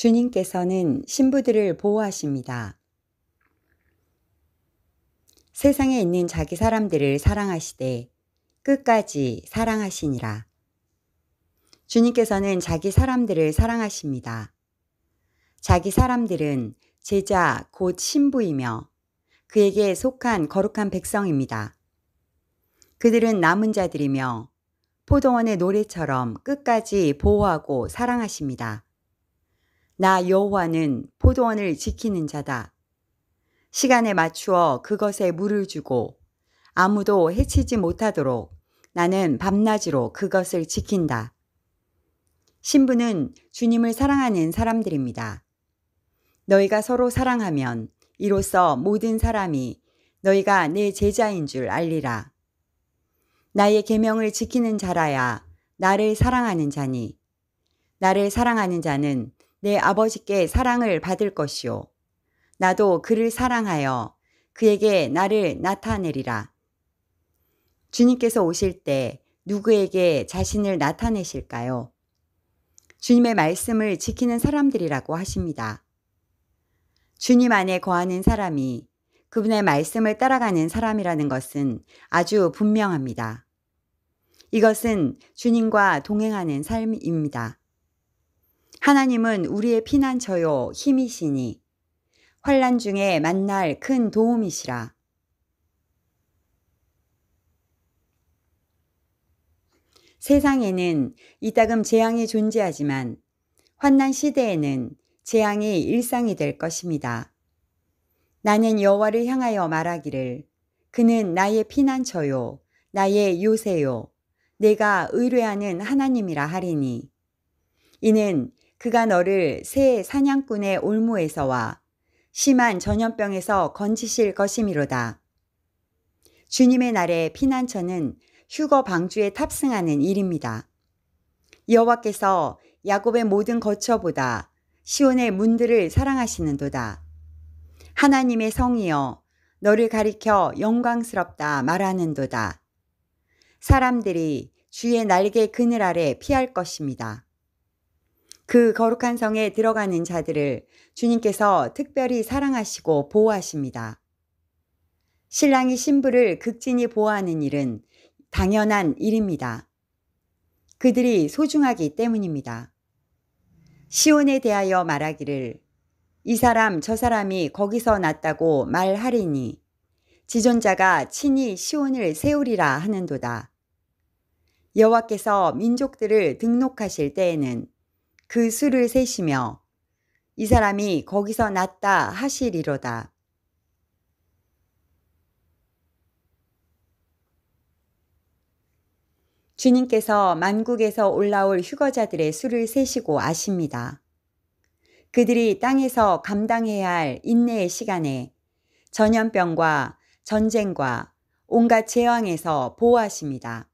주님께서는 신부들을 보호하십니다. 세상에 있는 자기 사람들을 사랑하시되 끝까지 사랑하시니라. 주님께서는 자기 사람들을 사랑하십니다. 자기 사람들은 제자 곧 신부이며 그에게 속한 거룩한 백성입니다. 그들은 남은 자들이며 포도원의 노래처럼 끝까지 보호하고 사랑하십니다. 나 여호와는 포도원을 지키는 자다. 시간에 맞추어 그것에 물을 주고 아무도 해치지 못하도록 나는 밤낮으로 그것을 지킨다. 신부는 주님을 사랑하는 사람들입니다. 너희가 서로 사랑하면 이로써 모든 사람이 너희가 내 제자인 줄 알리라. 나의 계명을 지키는 자라야 나를 사랑하는 자니 나를 사랑하는 자는 내 아버지께 사랑을 받을 것이요. 나도 그를 사랑하여 그에게 나를 나타내리라. 주님께서 오실 때 누구에게 자신을 나타내실까요? 주님의 말씀을 지키는 사람들이라고 하십니다. 주님 안에 거하는 사람이 그분의 말씀을 따라가는 사람이라는 것은 아주 분명합니다. 이것은 주님과 동행하는 삶입니다. 하나님은 우리의 피난처요 힘이시니 환란 중에 만날 큰 도움이시라. 세상에는 이따금 재앙이 존재하지만 환난 시대에는 재앙이 일상이 될 것입니다. 나는 여호와를 향하여 말하기를 그는 나의 피난처요 나의 요새요 내가 의뢰하는 하나님이라 하리니 이는 그가 너를 새 사냥꾼의 올무에서와 심한 전염병에서 건지실 것이미로다. 주님의 날에 피난처는 휴거 방주에 탑승하는 일입니다. 여호와께서 야곱의 모든 거처보다 시온의 문들을 사랑하시는도다. 하나님의 성이여 너를 가리켜 영광스럽다 말하는도다. 사람들이 주의 날개 그늘 아래 피할 것입니다. 그 거룩한 성에 들어가는 자들을 주님께서 특별히 사랑하시고 보호하십니다. 신랑이 신부를 극진히 보호하는 일은 당연한 일입니다. 그들이 소중하기 때문입니다. 시온에 대하여 말하기를 이 사람 저 사람이 거기서 났다고 말하리니 지존자가 친히 시온을 세우리라 하는도다. 여호와께서 민족들을 등록하실 때에는 그 수를 세시며 이 사람이 거기서 났다 하시리로다. 주님께서 만국에서 올라올 휴거자들의 수를 세시고 아십니다. 그들이 땅에서 감당해야 할 인내의 시간에 전염병과 전쟁과 온갖 재앙에서 보호하십니다.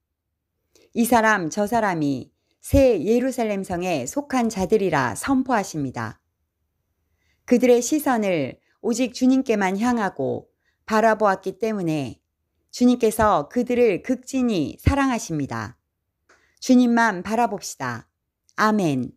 이 사람, 저 사람이 새 예루살렘 성에 속한 자들이라 선포하십니다. 그들의 시선을 오직 주님께만 향하고 바라보았기 때문에 주님께서 그들을 극진히 사랑하십니다. 주님만 바라봅시다. 아멘.